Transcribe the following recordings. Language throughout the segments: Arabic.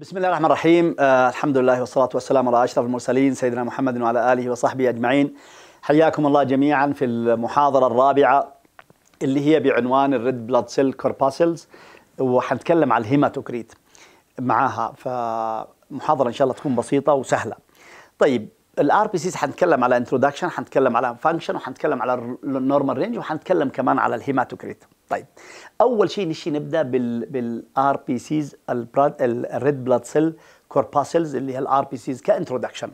بسم الله الرحمن الرحيم آه الحمد لله والصلاة والسلام على أشرف المرسلين سيدنا محمد وعلى آله وصحبه أجمعين حياكم الله جميعا في المحاضرة الرابعة اللي هي بعنوان الريد بلاد سيل كورباسلز وحنتكلم على الهيماتوكريت معاها فمحاضرة إن شاء الله تكون بسيطة وسهلة طيب الار بي سيز حنتكلم على انترودكشن حنتكلم على فانكشن وحنتكلم على النورمال رينج وحنتكلم كمان على الهيماتوكريت طيب اول شيء نشي نبدا بال بالار بي سيز الريد بلاد سيل كورباسلز اللي هي الار بي سيز كانترودكشن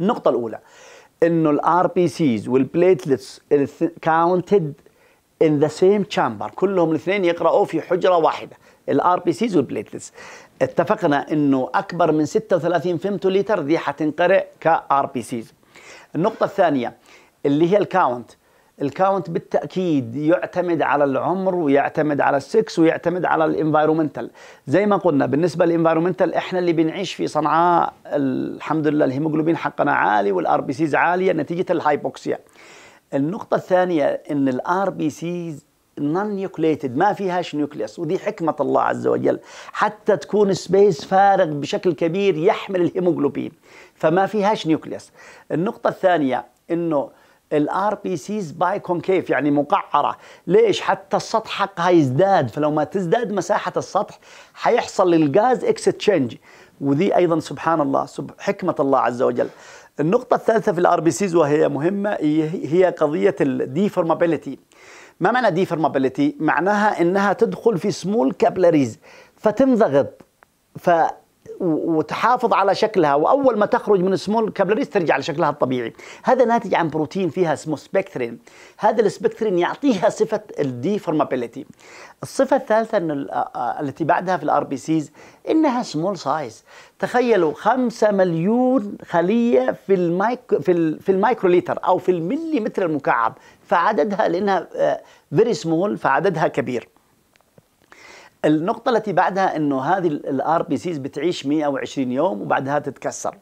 النقطه الاولى انه الار بي سيز والبليتلتس كاونتد ان ذا سيم تشامبر كلهم الاثنين يقرأوا في حجرة واحدة الار بي سيز والبليتلتس اتفقنا انه اكبر من 36 فيمتوليتر دي حتنقرأ كار بي سيز النقطة الثانية اللي هي الكاونت الكاونت بالتاكيد يعتمد على العمر ويعتمد على السكس ويعتمد على الانفايرومنتال زي ما قلنا بالنسبه للانفايرومنتال احنا اللي بنعيش في صنعاء الحمد لله الهيموجلوبين حقنا عالي والار بي سيز عاليه نتيجه الهايبوكسيا النقطه الثانيه ان الار بي سيز نون نيوكليتد ما فيهاش نيوكليس ودي حكمه الله عز وجل حتى تكون سبيس فارغ بشكل كبير يحمل الهيموجلوبين فما فيهاش نيوكليس النقطه الثانيه انه الار بي سيز باي كونكيف يعني مقعره ليش حتى السطح حقها يزداد فلو ما تزداد مساحه السطح حيحصل للغاز اكستشينج وذي ايضا سبحان الله حكمه الله عز وجل النقطه الثالثه في الار بي سيز وهي مهمه هي قضيه الديفورمابيلتي ما معنى ديفورمابيلتي معناها انها تدخل في سمول كابلاريز فتنضغط ف وتحافظ على شكلها واول ما تخرج من السمول كابلاريس ترجع لشكلها الطبيعي هذا ناتج عن بروتين فيها اسمه سبكترين هذا السبكترين يعطيها صفه الديفورمابيلتي الصفه الثالثه ان آه، التي بعدها في الار بي سيز انها سمول سايز تخيلوا 5 مليون خليه في المايكرو في, في المايكروليتر او في المليمتر المكعب فعددها لانها فيري آه، سمول فعددها كبير النقطة التي بعدها انه هذه الار بي سيز بتعيش 120 يوم وبعدها تتكسر.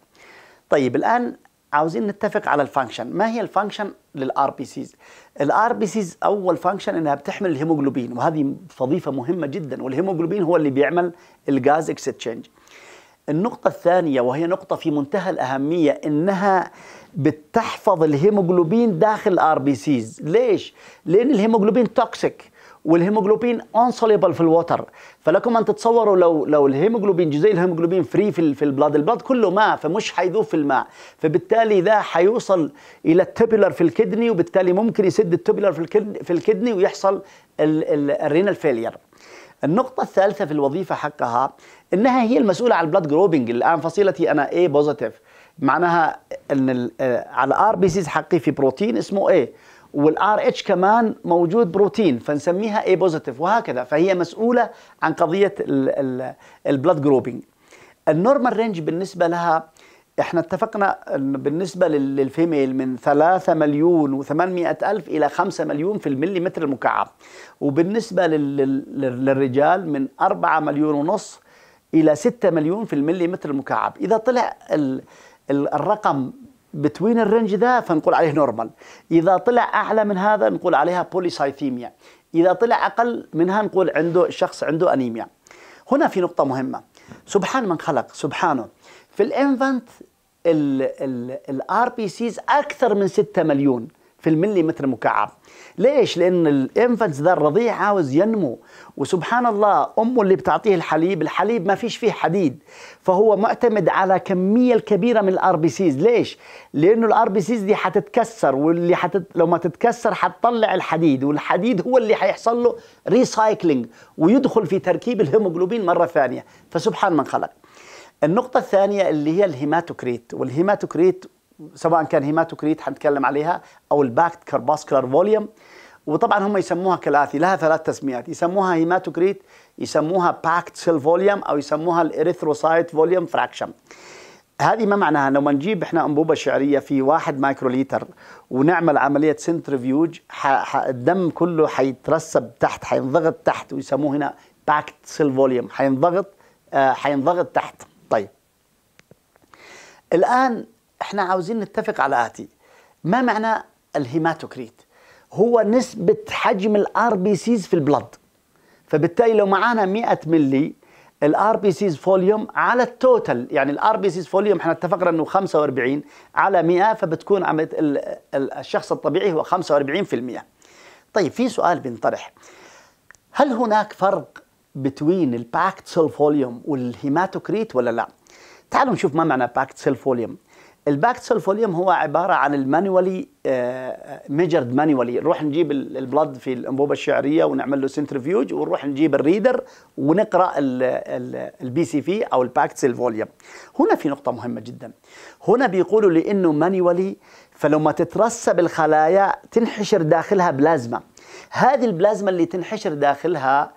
طيب الان عاوزين نتفق على الفانكشن، ما هي الفانكشن للار بي سيز؟ الار بي سيز اول فانكشن انها بتحمل الهيموجلوبين وهذه وظيفة مهمة جدا والهيموجلوبين هو اللي بيعمل الجاز اكستشينج. النقطة الثانية وهي نقطة في منتهى الأهمية إنها بتحفظ الهيموجلوبين داخل الار بي سيز، ليش؟ لأن الهيموجلوبين توكسيك والهيموجلوبين انسوليبل في الوتر فلكم ان تتصوروا لو لو الهيموجلوبين جزيء الهيموجلوبين فري في في البلاد البلاد كله ماء فمش هيذوب في الماء فبالتالي ذا هيوصل الى التبلر في الكدني وبالتالي ممكن يسد التبلر في الكدني ويحصل الرينال فيلير النقطة الثالثة في الوظيفة حقها انها هي المسؤولة عن البلاد جروبنج الان فصيلتي انا A بوزيتيف معناها ان آه، على الار بي سيز حقي في بروتين اسمه A والار اتش كمان موجود بروتين فنسميها اي بوزيتيف وهكذا فهي مسؤوله عن قضيه البلد جروبينج النورمال رينج بالنسبه لها احنا اتفقنا بالنسبه للفيميل من 3 مليون و800 الف الى 5 مليون في الملي متر المكعب وبالنسبه للرجال من 4 مليون ونص الى 6 مليون في الملي متر المكعب اذا طلع الرقم بتوين الرينج ذا فنقول عليه نورمال اذا طلع اعلى من هذا نقول عليها بوليسايثيميا اذا طلع اقل منها نقول عنده شخص عنده انيميا هنا في نقطه مهمه سبحان من خلق سبحانه في الانفنت الار بي سيز اكثر من 6 مليون في الملي متر مكعب ليش لان الانفنتس ده الرضيع عاوز ينمو وسبحان الله امه اللي بتعطيه الحليب الحليب ما فيش فيه حديد فهو معتمد على كميه الكبيره من الار بي سيز ليش لانه الار بي سيز دي حتتكسر واللي حتت... لو ما تتكسر حتطلع الحديد والحديد هو اللي حيحصل له ريسايكلينج ويدخل في تركيب الهيموجلوبين مره ثانيه فسبحان من خلق النقطة الثانية اللي هي الهيماتوكريت والهيماتوكريت سواء كان هيماتوكريت حنتكلم عليها او الباكت كارباسكولار فوليوم وطبعا هم يسموها كالاتي لها ثلاث تسميات يسموها هيماتوكريت يسموها باكت سيل فوليوم او يسموها الاريثروسايت فوليوم فراكشن هذه ما معناها لما نجيب احنا انبوبه شعريه في واحد مايكروليتر ونعمل عمليه سنترفيوج الدم كله حيترسب تحت حينضغط تحت ويسموه هنا باكت سيل فوليوم حينضغط آه حينضغط تحت طيب الان احنا عاوزين نتفق على آتي ما معنى الهيماتوكريت هو نسبة حجم الار بي سيز في البلد فبالتالي لو معانا 100 ملي الار بي سيز فوليوم على التوتال يعني الار بي سيز فوليوم احنا اتفقنا انه 45 على 100 فبتكون عم الشخص الطبيعي هو 45% طيب في سؤال بينطرح هل هناك فرق بين الباكت سيل فوليوم والهيماتوكريت ولا لا؟ تعالوا نشوف ما معنى باكت سيل فوليوم الباكت سيل فوليوم هو عباره عن المانيولي ميجرد مانيولي نروح نجيب البلد في الانبوبه الشعريه ونعمل له سنترفيوج ونروح نجيب الريدر ونقرا البي سي في او الباكت سيل فوليوم هنا في نقطه مهمه جدا هنا بيقولوا لانه مانيولي فلما تترسب الخلايا تنحشر داخلها بلازما هذه البلازما اللي تنحشر داخلها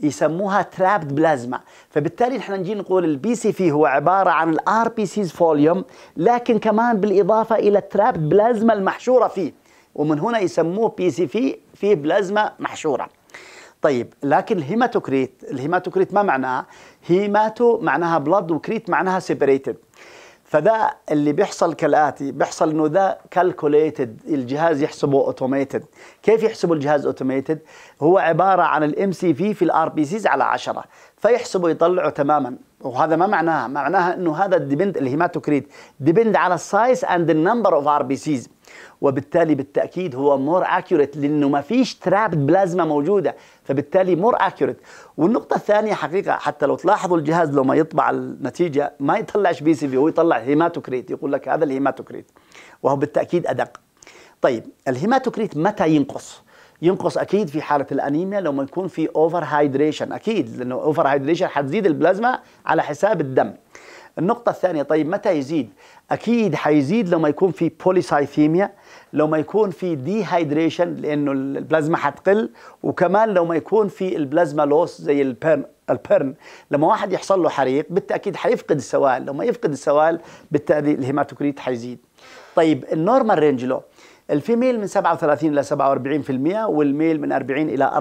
يسموها ترابد بلازما فبالتالي نحن نجي نقول البي سي في هو عباره عن الار بي سيز فوليوم لكن كمان بالاضافه الى ترابد بلازما المحشوره فيه ومن هنا يسموه بي سي في في بلازما محشوره طيب لكن الهيماتوكريت الهيماتوكريت ما معناها هيماتو معناها بلد وكريت معناها سيبريتد فده اللي بيحصل كالاتي بيحصل انه ده كالكوليتد الجهاز يحسبه اوتوميتد كيف يحسب الجهاز اوتوميتد هو عباره عن الام سي في في الار بي سيز على 10 فيحسبه يطلعه تماما وهذا ما معناها معناها انه هذا الديبند الهيماتوكريت ديبند على السايز اند النمبر اوف ار بي سيز وبالتالي بالتاكيد هو مور اكيوريت لانه ما فيش تراب بلازما موجوده فبالتالي مور اكيوريت والنقطه الثانيه حقيقه حتى لو تلاحظوا الجهاز لو ما يطبع النتيجه ما يطلعش بي سي في هو يطلع هيماتوكريت يقول لك هذا الهيماتوكريت وهو بالتاكيد ادق طيب الهيماتوكريت متى ينقص ينقص اكيد في حاله الانيميا لما يكون في اوفر هايدريشن اكيد لانه اوفر هايدريشن حتزيد البلازما على حساب الدم النقطة الثانية طيب متى يزيد؟ أكيد حيزيد لما يكون في بوليسايثيميا لما يكون في ديهايدريشن لأنه البلازما حتقل وكمان لما يكون في البلازما لوس زي البيرن البيرن لما واحد يحصل له حريق بالتأكيد حيفقد السوائل لما يفقد السوائل بالتالي الهيماتوكريت حيزيد طيب النورمال رينج له الفيميل من 37 إلى 47% والميل من 40 إلى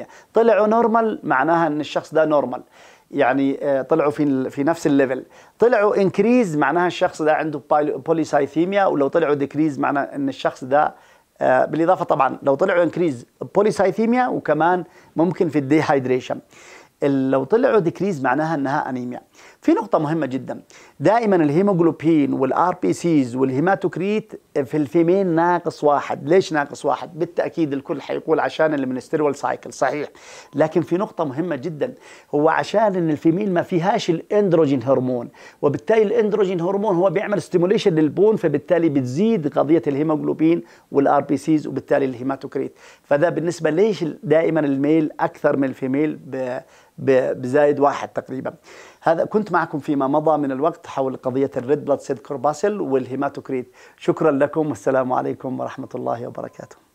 54% طلعوا نورمال معناها أن الشخص ده نورمال يعني آه، طلعوا في في نفس الليفل طلعوا انكريز معناها الشخص ده عنده بوليسايثيميا ولو طلعوا ديكريز معناها ان الشخص ده آه، بالاضافه طبعا لو طلعوا انكريز بوليسايثيميا وكمان ممكن في الديهايدريشن لو طلعوا ديكريز معناها انها انيميا في نقطه مهمه جدا دائما الهيموجلوبين والار بي سيز والهيماتوكريت في الفيمين ناقص واحد، ليش ناقص واحد؟ بالتاكيد الكل حيقول عشان المنسترول سايكل صحيح، لكن في نقطة مهمة جدا هو عشان ان الفيمين ما فيهاش الاندروجين هرمون، وبالتالي الاندروجين هرمون هو بيعمل ستيموليشن للبون فبالتالي بتزيد قضية الهيموجلوبين والار بي سيز وبالتالي الهيماتوكريت، فده بالنسبة ليش دائما الميل اكثر من الفيميل بزايد واحد تقريبا. هذا كنت معكم فيما مضى من الوقت حول قضية الريد بلاد سيد كورباسل والهيماتوكريت شكرا لكم والسلام عليكم ورحمة الله وبركاته